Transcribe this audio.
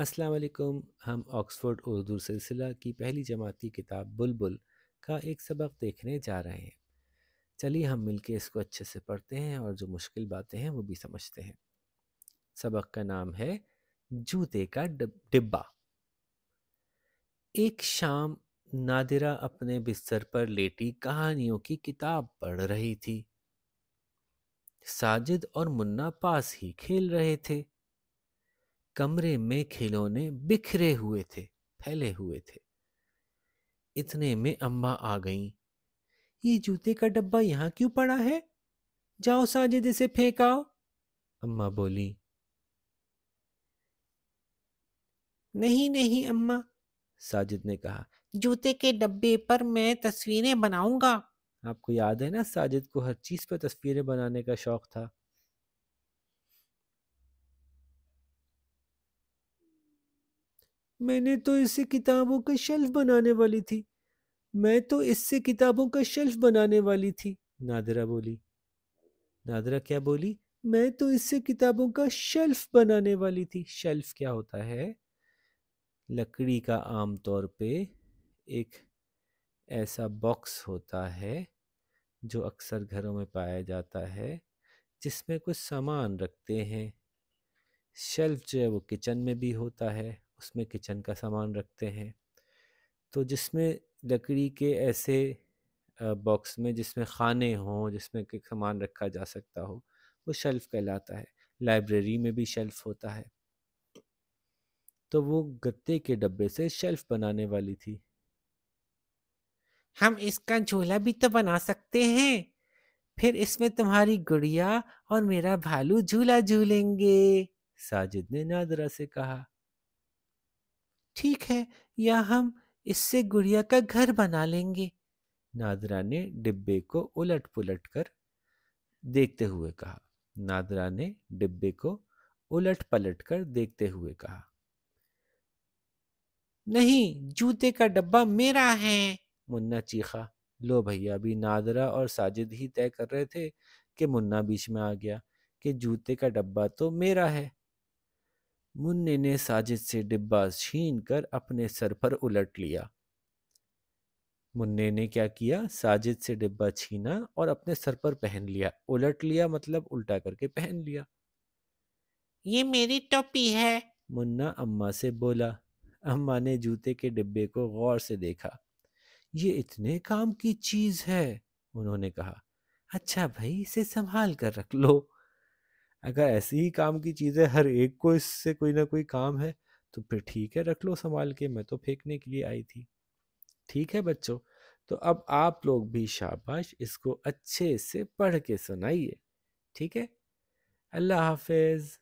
अस्सलाम वालेकुम हम ऑक्सफोर्ड उर्दू सिलसिला की पहली जमात की किताब बुलबुल का एक सबक देखने जा रहे हैं चलिए हम मिलके इसको अच्छे से पढ़ते हैं और जो मुश्किल बातें हैं वो भी समझते हैं सबक का नाम है जूते का डिब्बा एक शाम नादिरा अपने बिस्तर पर लेटी कहानियों की किताब पढ़ रही थी साजिद और मुन्ना पास ही खेल रहे थे कमरे में खिलौने बिखरे हुए थे फैले हुए थे इतने में अम्मा आ गईं ये जूते का डब्बा यहाँ क्यों पड़ा है जाओ साजिद इसे फेंकाओ अम्मा बोली नहीं नहीं अम्मा साजिद ने कहा जूते के डब्बे पर मैं तस्वीरें बनाऊंगा आपको याद है ना साजिद को हर चीज़ पर तस्वीरें बनाने का शौक था मैंने तो इसे किताबों का शेल्फ बनाने वाली थी मैं तो इससे किताबों का शेल्फ बनाने वाली थी नादरा बोली नादरा क्या बोली मैं तो इससे किताबों का शेल्फ बनाने वाली थी शेल्फ क्या होता है लकड़ी का आमतौर पे एक ऐसा बॉक्स होता है जो अक्सर घरों में पाया जाता है जिसमें कुछ सामान रखते हैं शेल्फ जो है वो किचन में भी होता है उसमें किचन का सामान रखते हैं तो जिसमें लकड़ी के ऐसे बॉक्स में जिसमें खाने हों जिसमें कि सामान रखा जा सकता हो वो शेल्फ़ कहलाता है लाइब्रेरी में भी शेल्फ़ होता है तो वो गत्ते के डब्बे से शेल्फ़ बनाने वाली थी हम इसका झोला भी तो बना सकते हैं फिर इसमें तुम्हारी गुड़िया और मेरा भालू झूला झूलेंगे साजिद ने नादरा से कहा ठीक है या हम इससे गुड़िया का घर बना लेंगे नादरा ने डिब्बे को उलट पुलट कर देखते हुए कहा नादरा ने डिब्बे को उलट पलट कर देखते हुए कहा नहीं जूते का डब्बा मेरा है मुन्ना चीखा लो भैया अभी नादरा और साजिद ही तय कर रहे थे कि मुन्ना बीच में आ गया कि जूते का डब्बा तो मेरा है मुन्ने ने साजिद से डिब्बा छीन कर अपने सर पर उलट लिया मुन्ने ने क्या किया साजिद से डिब्बा छीना और अपने सर पर पहन लिया उलट लिया मतलब उल्टा करके पहन लिया ये मेरी टोपी है मुन्ना अम्मा से बोला अम्मा ने जूते के डिब्बे को गौर से देखा ये इतने काम की चीज है उन्होंने कहा अच्छा भाई इसे संभाल कर रख लो अगर ऐसी ही काम की चीज़ें हर एक को इससे कोई ना कोई काम है तो फिर ठीक है रख लो संभाल के मैं तो फेंकने के लिए आई थी ठीक है बच्चों तो अब आप लोग भी शाबाश इसको अच्छे से पढ़ के सुनाइए ठीक है अल्लाह हाफिज़